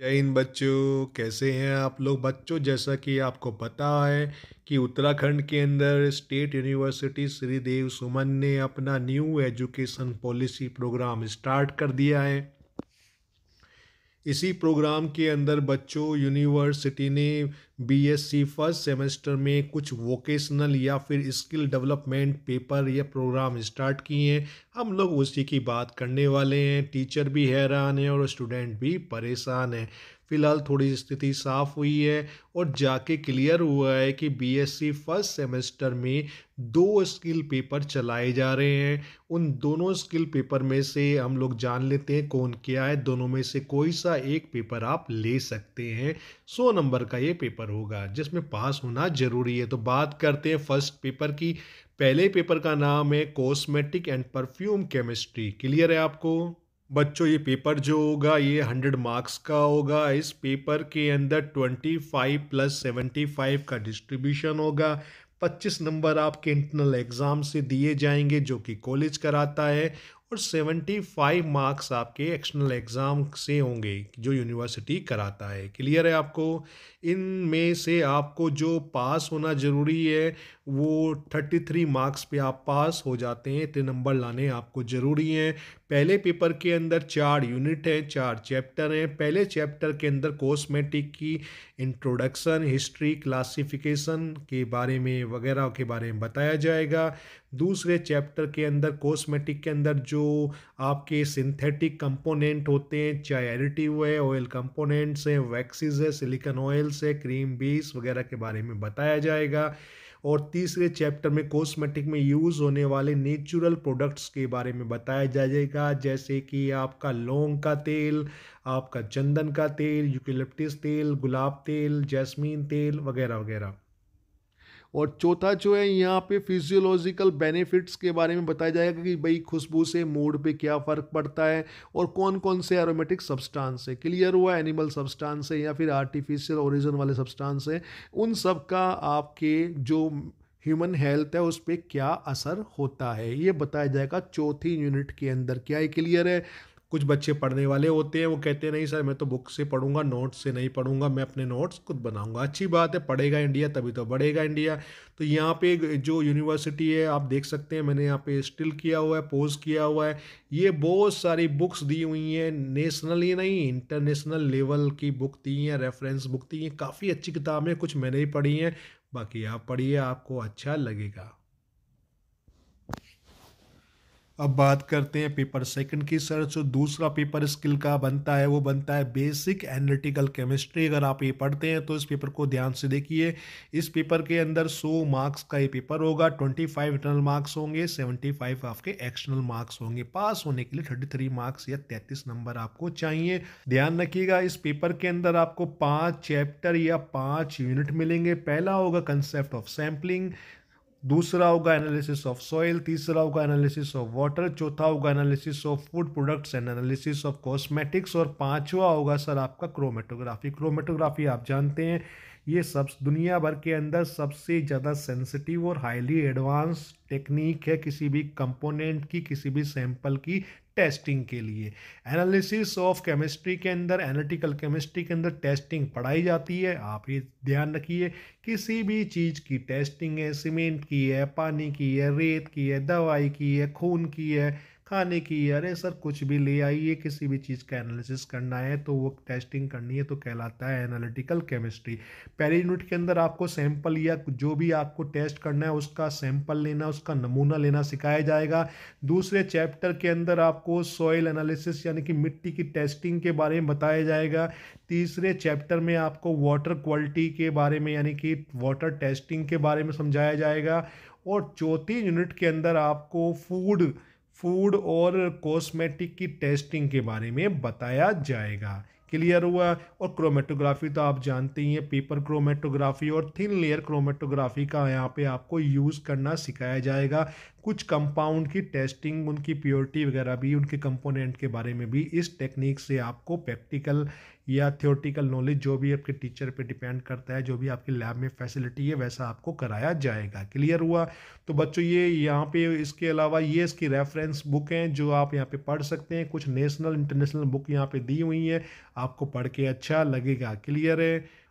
जय हिंद बच्चों कैसे हैं आप लोग बच्चों जैसा कि आपको पता है कि उत्तराखंड के अंदर स्टेट यूनिवर्सिटी श्रीदेव सुमन ने अपना new education policy programme start कर दिया है इसी प्रोग्राम के अंदर बच्चों यूनिवर्सिटी ने बीएससी फर्स्ट सेमेस्टर में कुछ वोकेशनल या फिर स्किल डेवलपमेंट पेपर या प्रोग्राम स्टार्ट किए हैं हम लोग उसी की बात करने वाले हैं टीचर भी हैरान है और स्टूडेंट भी परेशान है फिलहाल थोड़ी स्थिति साफ हुई है और जाके क्लियर हुआ है कि बीएससी फर्स्ट सेमेस्टर में दो स्किल पेपर चलाए जा रहे हैं उन दोनों स्किल पेपर में से हम लोग जान लेते हैं कौन क्या है दोनों में से कोई सा एक पेपर आप ले सकते हैं सौ नंबर का ये पेपर पेपर होगा जिसमें पास होना ज़रूरी है तो बात करते हैं फर्स्ट पेपर की पहले पेपर का नाम है cosmetic and perfume chemistry clear है आपको बच्चों ये पेपर जो होगा ये हंड्रेड मार्क्स का होगा इस पेपर के अंदर twenty five plus seventy five का डिस्ट्रीब्यूशन होगा पच्चीस नंबर आपके इंटरनल एग्ज़ाम से दिए जाएंगे जो कि कॉलेज कराता है और 75 मार्क्स आपके एक्सटर्नल एग्ज़ाम से होंगे जो यूनिवर्सिटी कराता है क्लियर है आपको इन में से आपको जो पास होना ज़रूरी है वो 33 मार्क्स पे आप पास हो जाते हैं इतने नंबर लाने आपको ज़रूरी हैं पहले पेपर के अंदर चार यूनिट हैं चार चैप्टर हैं पहले चैप्टर के अंदर कॉस्मेटिक की इंट्रोडक्शन हिस्ट्री क्लासिफिकेशन के बारे में वगैरह के बारे में बताया जाएगा दूसरे चैप्टर के अंदर कॉस्मेटिक के अंदर जो आपके सिंथेटिक कंपोनेंट होते हैं चाहे एडिटिव है ऑयल कंपोनेंट्स हैं वैक्सीज है सिलिकन ऑयल्स है क्रीम बीस वगैरह के बारे में बताया जाएगा और तीसरे चैप्टर में कॉस्मेटिक में यूज़ होने वाले नेचुरल प्रोडक्ट्स के बारे में बताया जाएगा जैसे कि आपका लौंग का तेल आपका चंदन का तेल यूकिलिप्टिस तेल गुलाब तेल जैस्मीन तेल वगैरह वगैरह और चौथा जो है यहाँ पे फिजियोलॉजिकल बेनिफिट्स के बारे में बताया जाएगा कि भाई खुशबू से मूड पे क्या फ़र्क पड़ता है और कौन कौन से एरोमेटिक सब्सटेंस है क्लियर हुआ एनिमल सब्सटेंस है या फिर आर्टिफिशियल ओरिजिन वाले सब्सटेंस है उन सब का आपके जो ह्यूमन हेल्थ है उस पर क्या असर होता है ये बताया जाएगा चौथी यूनिट के अंदर क्या ये क्लियर है कुछ बच्चे पढ़ने वाले होते हैं वो कहते हैं नहीं सर मैं तो बुक से पढ़ूंगा नोट्स से नहीं पढ़ूंगा मैं अपने नोट्स खुद बनाऊंगा अच्छी बात है पढ़ेगा इंडिया तभी तो बढ़ेगा इंडिया तो यहाँ पे जो यूनिवर्सिटी है आप देख सकते हैं मैंने यहाँ पे स्टिल किया हुआ है पोज किया हुआ है ये बहुत सारी बुक्स दी हुई हैं नेशनल ही नहीं इंटरनेशनल लेवल की बुक दी हैं रेफरेंस बुक दी हैं काफ़ी अच्छी किताबें कुछ मैंने ही पढ़ी हैं बाकी आप पढ़िए आपको अच्छा लगेगा अब बात करते हैं पेपर सेकंड की सर जो दूसरा पेपर स्किल का बनता है वो बनता है बेसिक एनालिटिकल केमिस्ट्री अगर आप ये पढ़ते हैं तो इस पेपर को ध्यान से देखिए इस पेपर के अंदर 100 मार्क्स का ये पेपर होगा 25 इंटरनल मार्क्स होंगे 75 आपके एक्सटर्नल मार्क्स होंगे पास होने के लिए 33 मार्क्स या तैंतीस नंबर आपको चाहिए ध्यान रखिएगा इस पेपर के अंदर आपको पाँच चैप्टर या पाँच यूनिट मिलेंगे पहला होगा कंसेप्ट ऑफ सैम्पलिंग दूसरा होगा एनालिसिस ऑफ सॉइल तीसरा होगा एनालिसिस ऑफ वाटर चौथा होगा analysis of food products and analysis of cosmetics और पांचवा होगा सर आपका क्रोमेटोग्राफी क्रोमेटोग्राफी आप जानते हैं ये सब दुनिया भर के अंदर सबसे ज़्यादा सेंसिटिव और हाईली एडवांस टेक्निक है किसी भी कंपोनेंट की किसी भी सैंपल की टेस्टिंग के लिए एनालिसिस ऑफ केमिस्ट्री के अंदर एनालिटिकल केमिस्ट्री के अंदर टेस्टिंग पढ़ाई जाती है आप ये ध्यान रखिए किसी भी चीज़ की टेस्टिंग है सीमेंट की है पानी की है रेत की है दवाई की है खून की है खाने की अरे सर कुछ भी ले आइए किसी भी चीज़ का एनालिसिस करना है तो वो टेस्टिंग करनी है तो कहलाता है एनालिटिकल केमिस्ट्री पहली यूनिट के अंदर आपको सैंपल या जो भी आपको टेस्ट करना है उसका सैंपल लेना उसका नमूना लेना सिखाया जाएगा दूसरे चैप्टर के अंदर आपको सॉइल एनालिसिस यानी कि मिट्टी की टेस्टिंग के बारे में बताया जाएगा तीसरे चैप्टर में आपको वाटर क्वालिटी के बारे में यानी कि वाटर टेस्टिंग के बारे में समझाया जाएगा और चौथी यूनिट के अंदर आपको फूड फूड और कॉस्मेटिक की टेस्टिंग के बारे में बताया जाएगा क्लियर हुआ और क्रोमेटोग्राफी तो आप जानते ही हैं पेपर क्रोमेटोग्राफी और थिन लेयर क्रोमेटोग्राफी का यहाँ पे आपको यूज़ करना सिखाया जाएगा कुछ कंपाउंड की टेस्टिंग उनकी प्योरिटी वगैरह भी उनके कंपोनेंट के बारे में भी इस टेक्निक से आपको प्रैक्टिकल या थियोटिकल नॉलेज जो भी आपके टीचर पे डिपेंड करता है जो भी आपके लैब में फैसिलिटी है वैसा आपको कराया जाएगा क्लियर हुआ तो बच्चों ये यहाँ पे इसके अलावा ये इसकी रेफरेंस बुक हैं जो आप यहाँ पे पढ़ सकते हैं कुछ नेशनल इंटरनेशनल बुक यहाँ पे दी हुई हैं आपको पढ़ के अच्छा लगेगा क्लियर है